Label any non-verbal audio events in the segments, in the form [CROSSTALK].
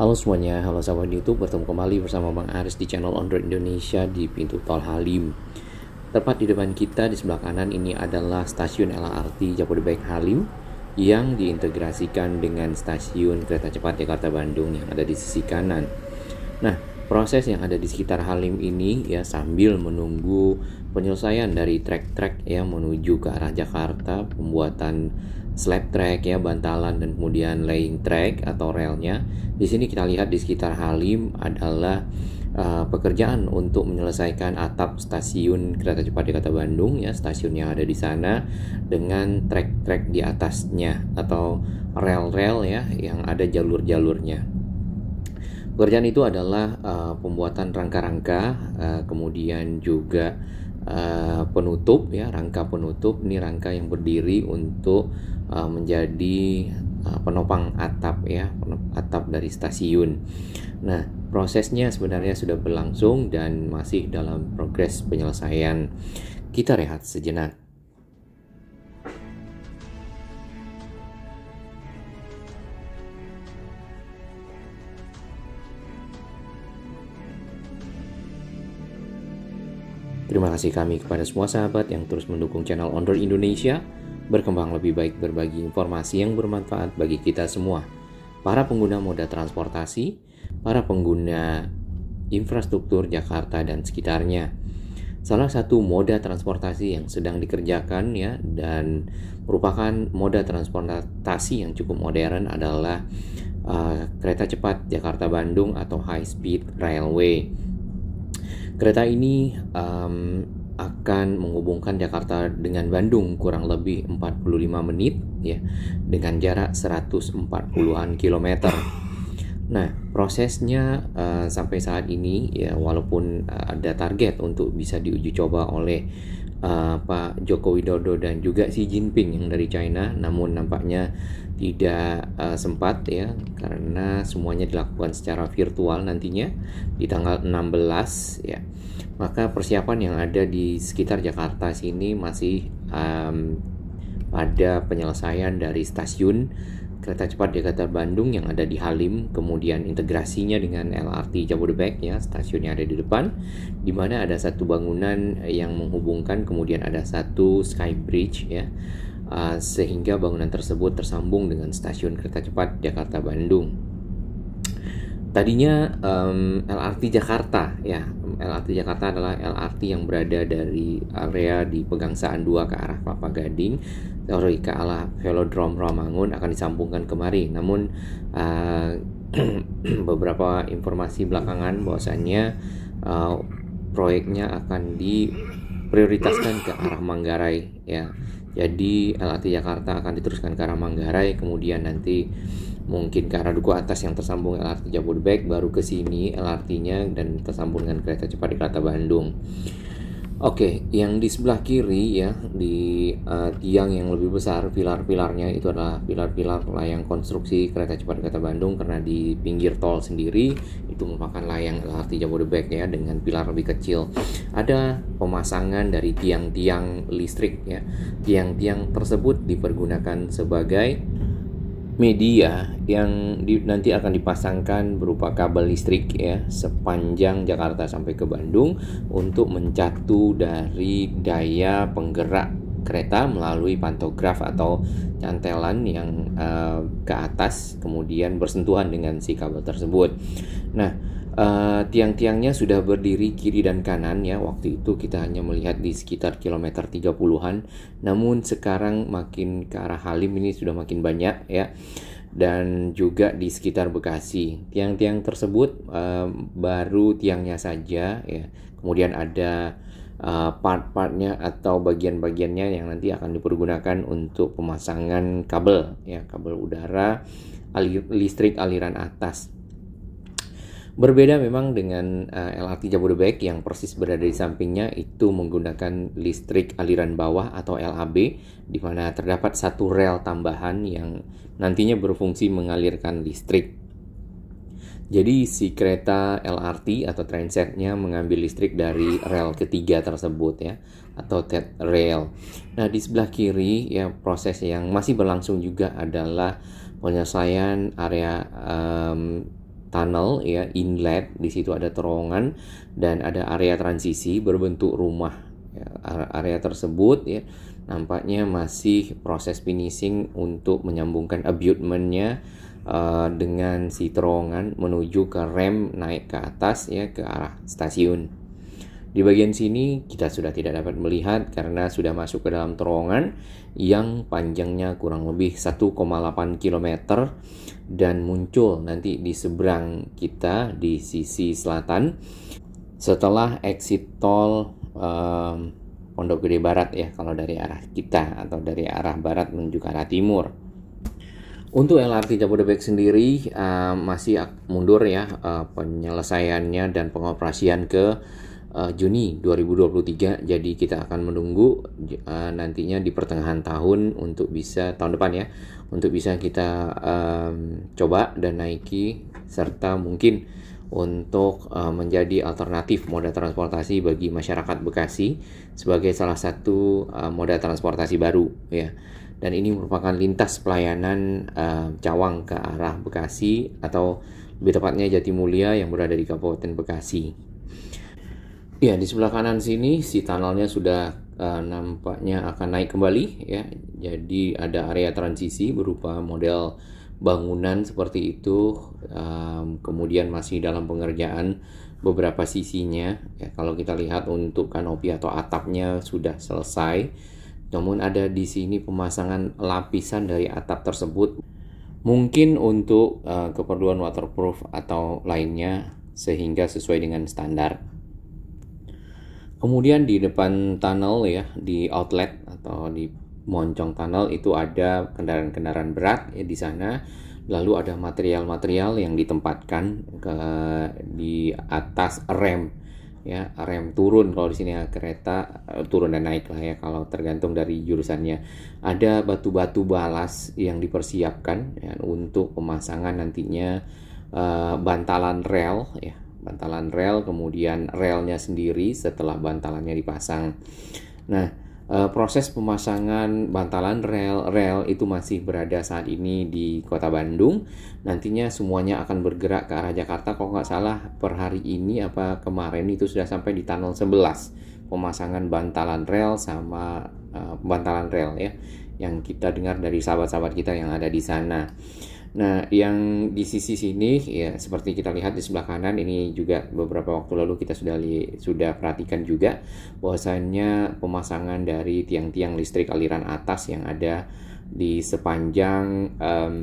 Halo semuanya, halo sahabat YouTube, bertemu kembali bersama Bang Aris di channel Android Indonesia di pintu tol Halim. Tepat di depan kita di sebelah kanan ini adalah stasiun LRT Jabodebek Halim yang diintegrasikan dengan stasiun kereta cepat Jakarta Bandung yang ada di sisi kanan. Nah, proses yang ada di sekitar Halim ini ya sambil menunggu penyelesaian dari trek-trek yang menuju ke arah Jakarta, pembuatan slab track ya bantalan dan kemudian laying track atau relnya. Di sini kita lihat di sekitar Halim adalah uh, pekerjaan untuk menyelesaikan atap stasiun kereta cepat di Kota Bandung ya stasiun yang ada di sana dengan track-track di atasnya atau rel-rel ya yang ada jalur-jalurnya. Pekerjaan itu adalah uh, pembuatan rangka-rangka, uh, kemudian juga Eh, penutup ya rangka penutup ini rangka yang berdiri untuk uh, menjadi uh, penopang atap ya atap dari stasiun. Nah prosesnya sebenarnya sudah berlangsung dan masih dalam progres penyelesaian. Kita rehat sejenak. Terima kasih kami kepada semua sahabat yang terus mendukung channel Ondor Indonesia berkembang lebih baik berbagi informasi yang bermanfaat bagi kita semua, para pengguna moda transportasi, para pengguna infrastruktur Jakarta dan sekitarnya. Salah satu moda transportasi yang sedang dikerjakan ya dan merupakan moda transportasi yang cukup modern adalah uh, kereta cepat Jakarta Bandung atau high speed railway. Kereta ini um, akan menghubungkan Jakarta dengan Bandung kurang lebih 45 menit ya dengan jarak 140-an kilometer. Nah, prosesnya uh, sampai saat ini ya walaupun uh, ada target untuk bisa diuji coba oleh uh, Pak Joko Widodo dan juga Xi Jinping yang dari China namun nampaknya tidak uh, sempat ya karena semuanya dilakukan secara virtual nantinya di tanggal 16 ya maka persiapan yang ada di sekitar Jakarta sini masih um, pada penyelesaian dari stasiun kereta cepat Jakarta Bandung yang ada di Halim, kemudian integrasinya dengan LRT Jabodebek ya, stasiunnya ada di depan, di mana ada satu bangunan yang menghubungkan, kemudian ada satu sky bridge ya, ah, sehingga bangunan tersebut tersambung dengan stasiun kereta cepat Jakarta Bandung tadinya um, LRT Jakarta ya LRT Jakarta adalah LRT yang berada dari area di Pegangsaan 2 ke arah Kelapa Gading sorry ke arah Velodrome Romangun akan disambungkan kemari namun uh, [CLEARS THROAT] beberapa informasi belakangan bahwasannya uh, proyeknya akan diprioritaskan ke arah Manggarai ya jadi LRT Jakarta akan diteruskan ke arah Manggarai kemudian nanti mungkin ke arah duku atas yang tersambung LRT Jabodebek baru ke sini LRT-nya dan tersambung dengan kereta cepat di Kereta Bandung. Oke, yang di sebelah kiri ya di uh, tiang yang lebih besar pilar-pilarnya itu adalah pilar-pilar layang konstruksi kereta cepat di Kota Bandung karena di pinggir tol sendiri itu merupakan layang LRT Jabodebek ya dengan pilar lebih kecil. Ada pemasangan dari tiang-tiang listrik ya. Tiang-tiang tersebut dipergunakan sebagai media yang di, nanti akan dipasangkan berupa kabel listrik ya sepanjang Jakarta sampai ke Bandung untuk mencatu dari daya penggerak kereta melalui pantograf atau cantelan yang uh, ke atas kemudian bersentuhan dengan si kabel tersebut. Nah, Eh, tiang-tiangnya sudah berdiri kiri dan kanan ya. Waktu itu kita hanya melihat di sekitar kilometer 30-an. Namun sekarang makin ke arah Halim ini sudah makin banyak ya. Dan juga di sekitar Bekasi. Tiang-tiang tersebut uh, baru tiangnya saja ya. Kemudian ada uh, part-partnya atau bagian-bagiannya yang nanti akan dipergunakan untuk pemasangan kabel ya, kabel udara, alir, listrik aliran atas Berbeda memang dengan uh, eh, LRT Jabodebek yang persis berada di sampingnya itu menggunakan listrik aliran bawah atau LAB di mana terdapat satu rel tambahan yang nantinya berfungsi mengalirkan listrik. Jadi si kereta LRT atau trainsetnya mengambil listrik dari rel ketiga tersebut ya atau third rail. Nah di sebelah kiri ya proses yang masih berlangsung juga adalah penyelesaian area um, tunnel ya inlet di situ ada terowongan dan ada area transisi berbentuk rumah ya, area tersebut ya nampaknya masih proses finishing untuk menyambungkan abutmentnya uh, eh, dengan si terowongan menuju ke rem naik ke atas ya ke arah stasiun di bagian sini kita sudah tidak dapat melihat karena sudah masuk ke dalam terowongan yang panjangnya kurang lebih 1,8 km dan muncul nanti di seberang kita di sisi selatan setelah exit tol um, Pondok Gede Barat ya kalau dari arah kita atau dari arah barat menuju ke arah timur. Untuk LRT Jabodebek sendiri uh, masih mundur ya uh, penyelesaiannya dan pengoperasian ke uh, Juni 2023. Jadi kita akan menunggu uh, nantinya di pertengahan tahun untuk bisa tahun depan ya, untuk bisa kita um, coba dan naiki serta mungkin untuk uh, menjadi alternatif moda transportasi bagi masyarakat Bekasi sebagai salah satu uh, moda transportasi baru ya. Dan ini merupakan lintas pelayanan uh, Cawang ke arah Bekasi atau lebih tepatnya Jatimulia yang berada di Kabupaten Bekasi Ya, di sebelah kanan sini si tunnelnya sudah uh, nampaknya akan naik kembali ya. Jadi ada area transisi berupa model bangunan seperti itu um, kemudian masih dalam pengerjaan beberapa sisinya ya kalau kita lihat untuk kanopi atau atapnya sudah selesai namun ada di sini pemasangan lapisan dari atap tersebut mungkin untuk uh, keperluan waterproof atau lainnya sehingga sesuai dengan standar Kemudian di depan tunnel ya, di outlet atau di moncong tunnel itu ada kendaraan-kendaraan berat ya di sana. Lalu ada material-material yang ditempatkan ke di atas rem ya rem turun kalau di sini ya, kereta eh, turun dan naik lah ya kalau tergantung dari jurusannya ada batu-batu balas yang dipersiapkan ya, untuk pemasangan nantinya uh, bantalan rel ya bantalan rel, kemudian relnya sendiri setelah bantalannya dipasang. Nah, eh, proses pemasangan bantalan rel-rel itu masih berada saat ini di kota Bandung. Nantinya semuanya akan bergerak ke arah Jakarta. Kalau nggak salah per hari ini apa kemarin itu sudah sampai di tunnel 11 pemasangan bantalan rel sama uh, bantalan rel ya yang kita dengar dari sahabat-sahabat kita yang ada di sana. Nah, yang di sisi sini ya seperti kita lihat di sebelah kanan ini juga beberapa waktu lalu kita sudah li, sudah perhatikan juga bahwasannya pemasangan dari tiang-tiang listrik aliran atas yang ada di sepanjang um,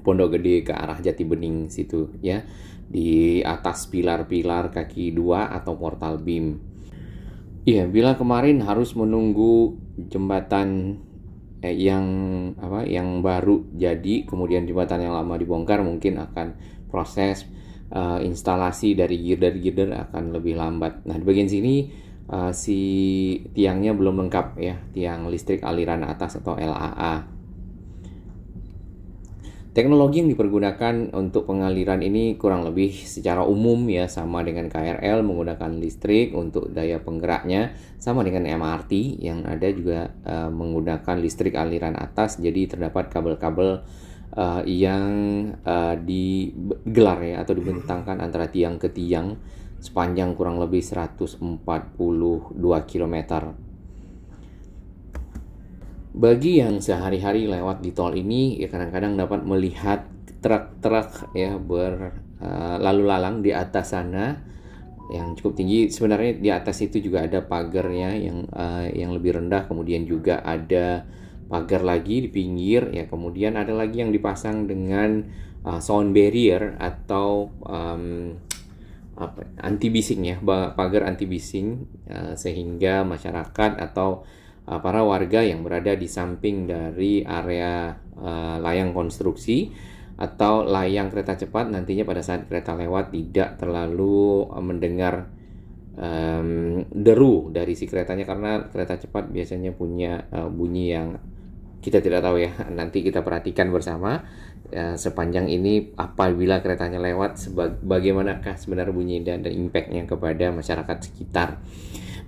Pondok Gede ke arah Jati Bening situ ya di atas pilar-pilar kaki dua atau portal beam. Iya, bila kemarin harus menunggu jembatan eh, yang apa yang baru jadi kemudian jembatan yang lama dibongkar mungkin akan proses uh, instalasi dari girder-girder akan lebih lambat. Nah, di bagian sini uh, si tiangnya belum lengkap ya, tiang listrik aliran atas atau LAA. Teknologi yang dipergunakan untuk pengaliran ini kurang lebih secara umum ya sama dengan KRL menggunakan listrik untuk daya penggeraknya sama dengan MRT yang ada juga uh, menggunakan listrik aliran atas jadi terdapat kabel-kabel uh, yang uh, digelar ya atau dibentangkan antara tiang ke tiang sepanjang kurang lebih 142 km bagi yang sehari-hari lewat di tol ini, ya kadang-kadang dapat melihat truk-truk ya berlalu eh, uh, lalang di atas sana yang cukup tinggi. Sebenarnya di atas itu juga ada pagarnya yang uh, yang lebih rendah, kemudian juga ada pagar lagi di pinggir, ya kemudian ada lagi yang dipasang dengan uh, sound barrier atau um, apa ya, anti bising ya pagar anti bising uh, sehingga masyarakat atau uh, para warga yang berada di samping dari area uh, layang konstruksi atau layang kereta cepat nantinya pada saat kereta lewat tidak terlalu eh, mendengar um, deru dari si keretanya karena kereta cepat biasanya punya uh, bunyi yang kita tidak tahu ya [LAUGHS] nanti kita perhatikan bersama uh, sepanjang ini apabila keretanya lewat bagaimanakah sebenarnya bunyi dan, dan impactnya kepada masyarakat sekitar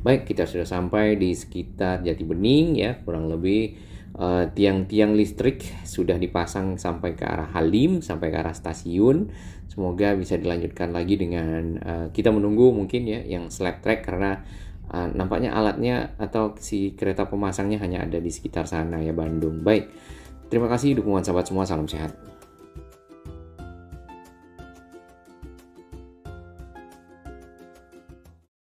Baik, kita sudah sampai di sekitar Jati Bening ya, kurang lebih eh, tiang-tiang uh, listrik sudah dipasang sampai ke arah Halim, sampai ke arah stasiun. Semoga bisa dilanjutkan lagi dengan uh, kita menunggu mungkin ya yang slab track karena uh, nampaknya alatnya atau si kereta pemasangnya hanya ada di sekitar sana ya Bandung. Baik, terima kasih dukungan sahabat semua, salam sehat.